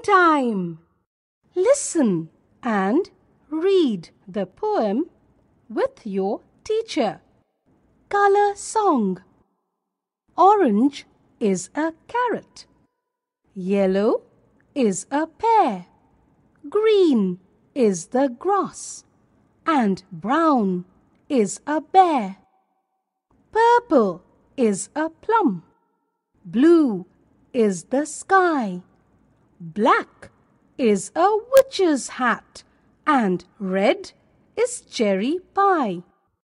reading time. Listen and read the poem with your teacher. Color song. Orange is a carrot. Yellow is a pear. Green is the grass. And brown is a bear. Purple is a plum. Blue is the sky. Black is a witch's hat and red is cherry pie.